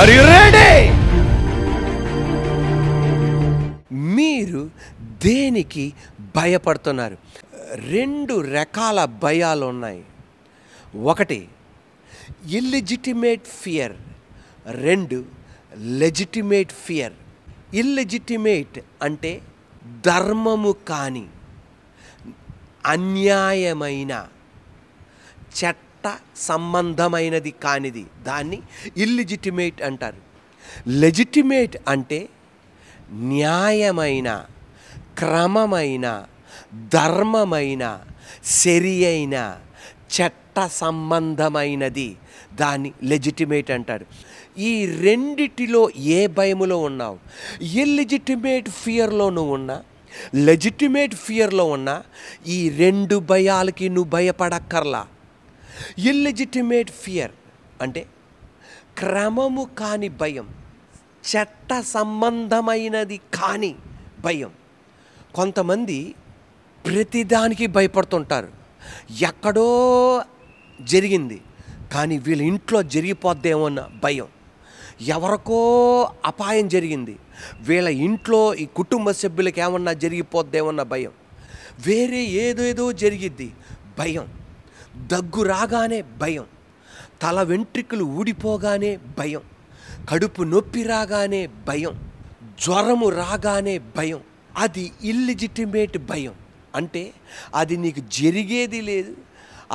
are you ready మీరు దేనికి భయపడుతున్నారు రెండు రకాల భయాలు ఉన్నాయి ఒకటి ఇల్లిజిటిమేట్ ఫియర్ రెండు లెజిటిమేట్ ఫియర్ ఇల్లిజిటిమేట్ అంటే ధర్మము కాని అన్యాయమైన చట్ట చట్ట సంబంధమైనది కానిది దాన్ని ఇల్లిజిటిమేట్ అంటారు లెజిటిమేట్ అంటే న్యాయమైన క్రమమైన ధర్మమైన సరి అయిన చట్ట సంబంధమైనది దాన్ని లెజిటిమేట్ అంటారు ఈ రెండిటిలో ఏ భయములో ఉన్నావు ఇల్లిజిటిమేట్ ఫియర్లో నువ్వు ఉన్నా లెజిటిమేట్ ఫియర్లో ఉన్నా ఈ రెండు భయాలకి నువ్వు భయపడక్కర్లా ఇల్లిజిటిమేట్ ఫియర్ అంటే క్రమము కాని భయం చట్ట సంబంధమైనది కాని భయం కొంతమంది ప్రతిదానికి భయపడుతుంటారు ఎక్కడో జరిగింది కానీ వీళ్ళ ఇంట్లో జరిగిపోద్దేమో అన్న భయం ఎవరికో అపాయం జరిగింది వీళ్ళ ఇంట్లో ఈ కుటుంబ సభ్యులకి ఏమన్నా జరిగిపోద్దేమన్న భయం వేరే ఏదేదో జరిగిద్ది భయం దగ్గు రాగానే భయం తల వెంట్రుకలు ఊడిపోగానే భయం కడుపు నొప్పి రాగానే భయం జ్వరము రాగానే భయం అది ఇల్లిజిటిమేట్ భయం అంటే అది నీకు జరిగేది లేదు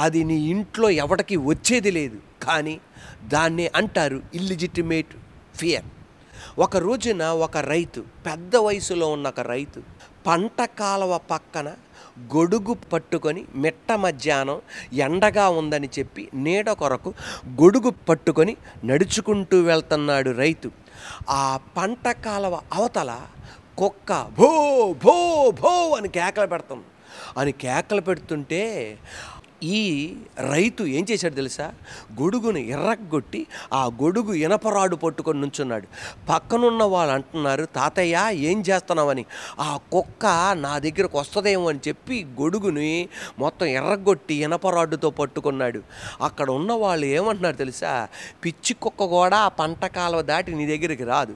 అది నీ ఇంట్లో ఎవరికి వచ్చేది లేదు కానీ దాన్ని అంటారు ఇల్లిజిటిమేట్ ఫియర్ ఒక రోజున ఒక రైతు పెద్ద వయసులో ఉన్న ఒక రైతు పంట కాలువ పక్కన గొడుగు పట్టుకొని మిట్ట మధ్యాహ్నం ఎండగా ఉందని చెప్పి నీడ కొరకు గొడుగు పట్టుకొని నడుచుకుంటూ వెళ్తున్నాడు రైతు ఆ పంట కాలవ అవతల కుక్క భో భో భో అని కేకలు పెడుతుంది అని కేకలు పెడుతుంటే ఈ రైతు ఏం చేశాడు తెలుసా గొడుగును ఎర్రగొట్టి ఆ గొడుగు ఇనపరాడు పట్టుకొని నుంచున్నాడు పక్కనున్న వాళ్ళు అంటున్నారు తాతయ్య ఏం చేస్తున్నామని ఆ కుక్క నా దగ్గరకు వస్తుందేమో అని చెప్పి గొడుగుని మొత్తం ఎర్రగొట్టి ఇనపరాడుతో పట్టుకున్నాడు అక్కడ ఉన్న వాళ్ళు ఏమంటున్నారు తెలుసా పిచ్చి కుక్క కూడా పంట కాలువ దాటి నీ దగ్గరికి రాదు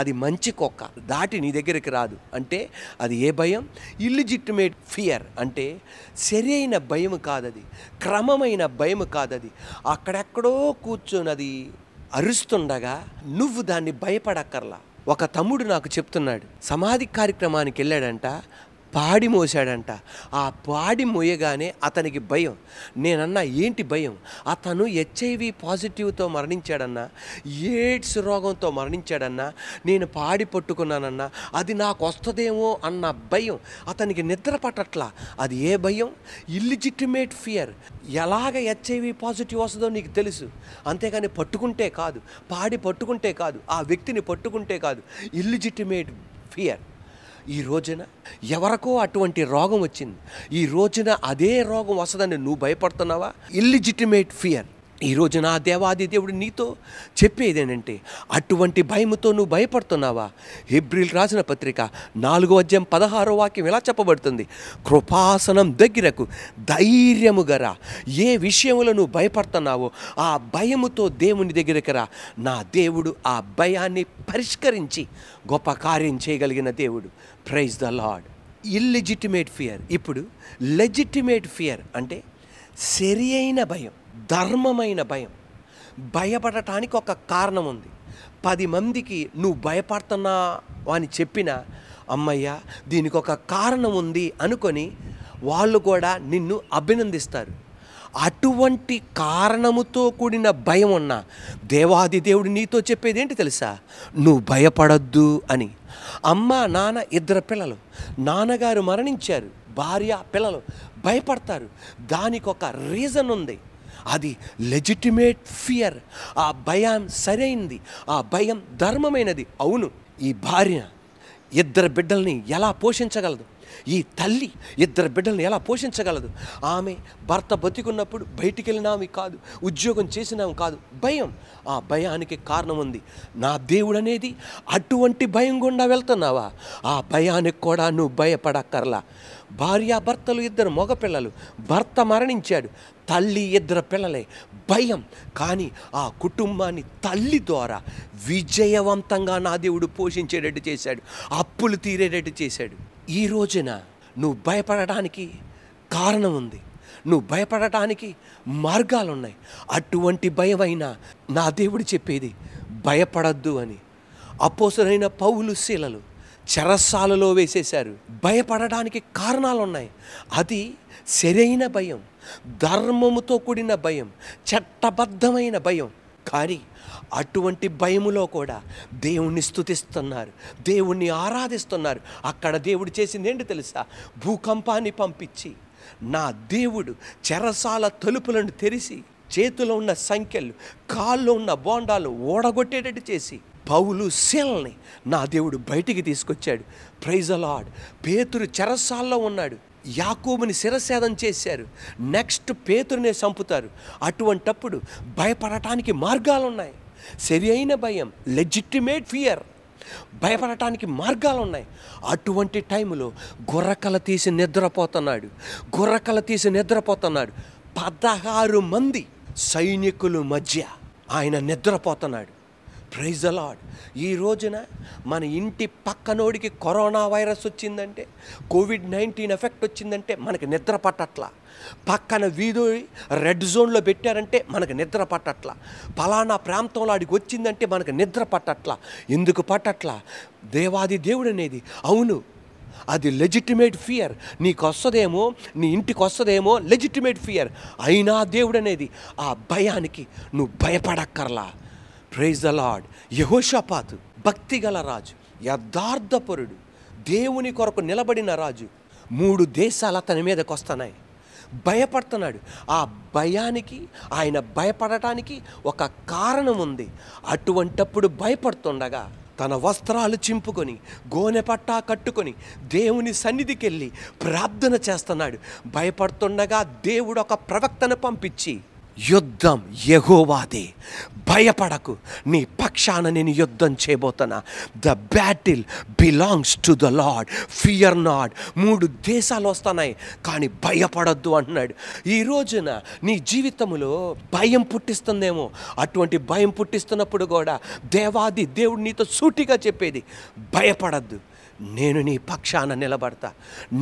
అది మంచి కుక్క దాటి నీ దగ్గరికి రాదు అంటే అది ఏ భయం ఇల్లిజిటిమేట్ ఫియర్ అంటే సరైన భయం కాదది క్రమమైన భయం కాదది అక్కడెక్కడో కూర్చొని అరుస్తుండగా నువ్వు దాన్ని భయపడక్కర్లా ఒక తమ్ముడు నాకు చెప్తున్నాడు సమాధి కార్యక్రమానికి వెళ్ళాడంట పాడి మోసాడంట ఆ పాడి మోయగానే అతనికి భయం నేనన్నా ఏంటి భయం అతను హెచ్ఐవి పాజిటివ్తో మరణించాడన్నా ఎయిడ్స్ రోగంతో మరణించాడన్నా నేను పాడి పట్టుకున్నానన్నా అది నాకు వస్తుందేమో అన్న భయం అతనికి నిద్ర పట్టట్లా అది ఏ భయం ఇల్లిజిటిమేట్ ఫియర్ ఎలాగ హెచ్ఐవి పాజిటివ్ వస్తుందో నీకు తెలుసు అంతేగాని పట్టుకుంటే కాదు పాడి పట్టుకుంటే కాదు ఆ వ్యక్తిని పట్టుకుంటే కాదు ఇల్లిజిటిమేట్ ఫియర్ ఈ రోజున ఎవరికో అటువంటి రోగం వచ్చింది ఈ రోజున అదే రోగం వస్తుందని నువ్వు భయపడుతున్నావా ఇల్లిజిటిమేట్ ఫియర్ ఈ రోజున ఆ దేవాది దేవుడు నీతో చెప్పేది ఏంటంటే అటువంటి భయముతో నువ్వు భయపడుతున్నావా ఏబ్రిల్ రాసిన పత్రిక నాలుగో అధ్యాయం పదహారో వాక్యం ఎలా చెప్పబడుతుంది కృపాసనం దగ్గరకు ధైర్యము ఏ విషయంలో నువ్వు భయపడుతున్నావో ఆ భయముతో దేవుని దగ్గరకు రా నా దేవుడు ఆ భయాన్ని పరిష్కరించి గొప్ప కార్యం చేయగలిగిన దేవుడు praise the Lord illegitimate fear ఇప్పుడు లెజిటిమేట్ ఫియర్ అంటే సరి అయిన భయం ధర్మమైన భయం భయపడటానికి ఒక కారణం ఉంది పది మందికి నువ్వు భయపడుతున్నా అని చెప్పిన అమ్మయ్య దీనికి ఒక కారణం ఉంది అనుకొని వాళ్ళు కూడా నిన్ను అభినందిస్తారు అటువంటి కారణముతో కూడిన భయం ఉన్న దేవాది దేవుడు నీతో చెప్పేది ఏంటి తెలుసా నువ్వు భయపడద్దు అని అమ్మ నాన్న ఇద్దరు పిల్లలు నాన్నగారు మరణించారు భార్య పిల్లలు భయపడతారు దానికి ఒక రీజన్ ఉంది అది లెజిటిమేట్ ఫియర్ ఆ భయం సరైంది ఆ భయం ధర్మమైనది అవును ఈ భార్య ఇద్దరు బిడ్డల్ని ఎలా పోషించగలదు ఈ తల్లి ఇద్దరు బిడ్డలను ఎలా పోషించగలదు ఆమె భర్త బతికున్నప్పుడు బయటికి వెళ్ళినామి కాదు ఉద్యోగం చేసినాం కాదు భయం ఆ భయానికి కారణం ఉంది నా దేవుడు అనేది అటువంటి భయం గుండా వెళ్తున్నావా ఆ భయానికి కూడా నువ్వు భయపడక్కర్లా భార్యాభర్తలు ఇద్దరు మగపిల్లలు భర్త మరణించాడు తల్లి ఇద్దరు పిల్లలే భయం కానీ ఆ కుటుంబాన్ని తల్లి ద్వారా విజయవంతంగా నా దేవుడు పోషించేటట్టు చేశాడు అప్పులు తీరేటట్టు చేశాడు ఈ రోజున నువ్వు భయపడటానికి కారణం ఉంది నువ్వు భయపడటానికి మార్గాలున్నాయి అటువంటి భయమైన నా దేవుడు చెప్పేది భయపడద్దు అని అపోసరైన పౌలు శీలలు చెరస్సాలలో వేసేశారు భయపడడానికి కారణాలున్నాయి అది సరైన భయం ధర్మముతో కూడిన భయం చట్టబద్ధమైన భయం కానీ అటువంటి భయములో కూడా దేవుణ్ణి స్థుతిస్తున్నారు దేవుణ్ణి ఆరాధిస్తున్నారు అక్కడ దేవుడు చేసింది ఏంటి తెలుసా భూకంపాన్ని పంపించి నా దేవుడు చెరసాల తలుపులను తెరిచి చేతిలో ఉన్న సంఖ్యలు కాళ్ళు ఉన్న బోండాలు ఓడగొట్టేటట్టు చేసి పౌలు శీలని నా దేవుడు బయటికి తీసుకొచ్చాడు ప్రైజ్ పేతురు చెరసాల్లో ఉన్నాడు యాకోబుని శిరసేదం చేశారు నెక్స్ట్ పేతురునే చంపుతారు అటువంటప్పుడు భయపడటానికి మార్గాలు ఉన్నాయి సరి అయిన భయం లెజిటిమేట్ ఫియర్ భయపడటానికి మార్గాలు ఉన్నాయి అటువంటి టైంలో గుర్రకల తీసి నిద్రపోతున్నాడు గుర్రకల తీసి నిద్రపోతున్నాడు పదహారు మంది సైనికులు మధ్య ఆయన నిద్రపోతున్నాడు ప్రైజ్ అలాడ్ ఈ రోజున మన ఇంటి పక్కనోడికి కరోనా వైరస్ వచ్చిందంటే కోవిడ్ నైన్టీన్ ఎఫెక్ట్ వచ్చిందంటే మనకి నిద్ర పట్టట్లా పక్కన వీధి రెడ్ జోన్లో పెట్టారంటే మనకు నిద్ర పట్టట్ల పలానా ప్రాంతంలో ఆడికి వచ్చిందంటే మనకు నిద్ర పట్టట్ల ఎందుకు పట్టట్ల దేవాది దేవుడు అనేది అవును అది లెజిటిమేట్ ఫియర్ నీకు వస్తుందేమో నీ ఇంటికి వస్తుందేమో లెజిటిమేట్ ఫియర్ అయినా దేవుడు అనేది ఆ భయానికి నువ్వు భయపడక్కర్లా ప్రైజ్ ద లాడ్ యహోషపాత్ భక్తి గల రాజు యథార్థపరుడు దేవుని కొరకు నిలబడిన రాజు మూడు దేశాలు అతని మీదకు వస్తున్నాయి భయపడుతున్నాడు ఆ భయానికి ఆయన భయపడటానికి ఒక కారణం ఉంది అటువంటప్పుడు భయపడుతుండగా తన వస్త్రాలు చింపుకొని గోనె పట్టా కట్టుకొని దేవుని సన్నిధికి వెళ్ళి ప్రార్థన చేస్తున్నాడు భయపడుతుండగా దేవుడు ఒక ప్రవక్తను పంపించి యుద్ధం ఎగోవాది భయపడకు నీ పక్షాన నేను యుద్ధం చేయబోతున్నా the battle belongs to the Lord fear not మూడు దేశాలు వస్తున్నాయి కానీ భయపడొద్దు అంటున్నాడు ఈ రోజున నీ జీవితంలో భయం పుట్టిస్తుందేమో అటువంటి భయం పుట్టిస్తున్నప్పుడు కూడా దేవాది దేవుడు నీతో సూటిగా చెప్పేది భయపడద్దు నేను నీ పక్షాన నిలబడతా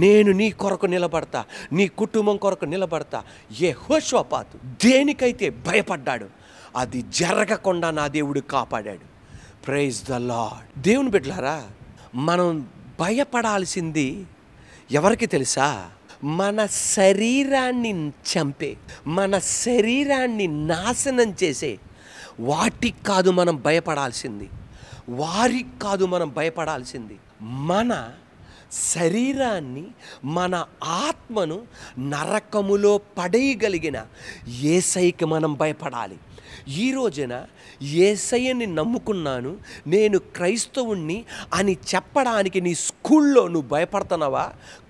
నేను నీ కొరకు నిలబడతా నీ కుటుంబం కొరకు నిలబడతా ఏ హోషోపాత్ దేనికైతే భయపడ్డాడు అది జరగకుండా నా దేవుడు కాపాడాడు ప్రైజ్ ద లాడ్ దేవుని బిడ్డలారా మనం భయపడాల్సింది ఎవరికి తెలుసా మన శరీరాన్ని చంపే మన శరీరాన్ని నాశనం చేసే వాటికి కాదు మనం భయపడాల్సింది వారికి కాదు మనం భయపడాల్సింది మన శరీరాన్ని మన ఆత్మను నరకములో పడేయగలిగిన ఏసైకి మనం భయపడాలి ఈ రోజున ఏసయ్యని నమ్ముకున్నాను నేను క్రైస్తవుణ్ణి అని చెప్పడానికి నీ స్కూల్లో నువ్వు భయపడుతున్నావా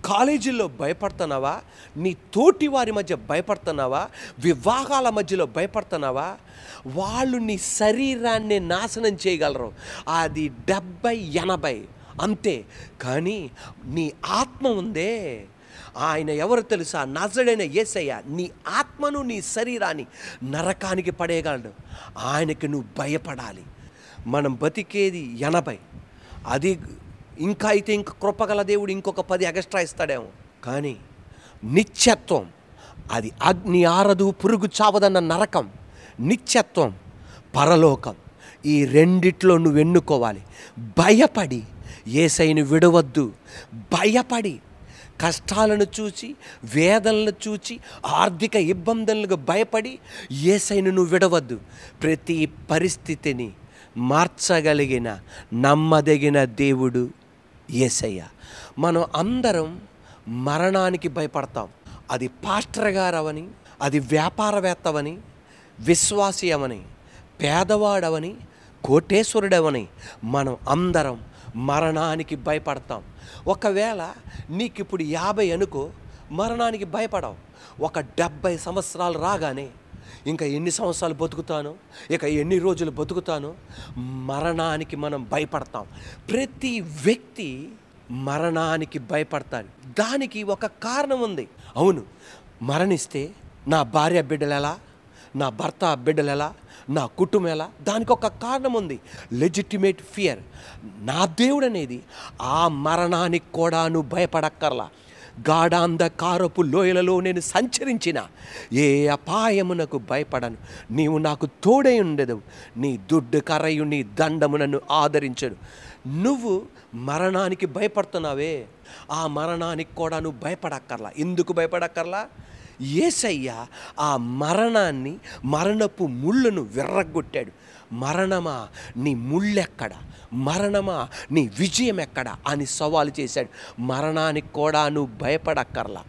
కాలేజీల్లో భయపడుతున్నావా నీ తోటి వారి మధ్య భయపడుతున్నావా వివాహాల మధ్యలో భయపడుతున్నావా వాళ్ళు నీ శరీరాన్ని నాశనం చేయగలరు అది డెబ్బై ఎనభై అంతే కానీ నీ ఆత్మ ఉందే ఆయన ఎవరు తెలుసా నజడైన ఏసయ్య నీ ఆత్మను నీ శరీరాన్ని నరకానికి పడేయగలడు ఆయనకి నువ్వు భయపడాలి మనం బతికేది ఎనభై అది ఇంకా అయితే ఇంక కృపగల దేవుడు ఇంకొక పది అగస్ట్రా ఇస్తాడేమో కానీ నిత్యత్వం అది అగ్ని ఆరదు పురుగు చావదన్న నరకం నిత్యత్వం పరలోకం ఈ రెండిట్లో నువ్వు ఎన్నుకోవాలి భయపడి ఏసైని విడవద్దు భయపడి కష్టాలను చూచి వేదనలు చూచి ఆర్థిక ఇబ్బందులకు భయపడి ఏసైను నువ్వు విడవద్దు ప్రతి పరిస్థితిని మార్చగలిగిన నమ్మదగిన దేవుడు ఏసయ్య మనం అందరం మరణానికి భయపడతాం అది పాస్టర్ గారవని అది వ్యాపారవేత్తవని విశ్వాసి అవని పేదవాడవని కోటేశ్వరుడవని మనం అందరం మరణానికి భయపడతాం ఒకవేళ నీకు ఇప్పుడు యాభై అనుకో మరణానికి భయపడవు ఒక డెబ్భై సంవత్సరాలు రాగానే ఇంకా ఎన్ని సంవత్సరాలు బతుకుతాను ఇక ఎన్ని రోజులు బతుకుతాను మరణానికి మనం భయపడతాం ప్రతి వ్యక్తి మరణానికి భయపడతాడు దానికి ఒక కారణం ఉంది అవును మరణిస్తే నా భార్య బిడ్డలు ఎలా నా భర్త బిడ్డలు ఎలా నా కుటుంబం ఎలా దానికి ఒక కారణం ఉంది లెజిటిమేట్ ఫియర్ నా దేవుడు అనేది ఆ మరణానికి కూడా నువ్వు భయపడక్కర్లా గాఢాంధకారపు లోయలలో నేను సంచరించిన ఏ అపాయమునకు భయపడను నీవు నాకు తోడై ఉండదు నీ దుడ్డు కర్రయు నీ దండము నన్ను ఆదరించడు నువ్వు మరణానికి భయపడుతున్నావే ఆ మరణానికి కూడా నువ్వు భయపడక్కర్లా ఎందుకు భయపడక్కర్లా ఏసయ్య ఆ మరణాన్ని మరణపు ముళ్ళను విర్రగొట్టాడు మరణమా నీ ముళ్ళెక్కడ మరణమా నీ విజయం ఎక్కడ అని సవాలు చేశాడు మరణానికి కూడా నువ్వు భయపడక్కర్లా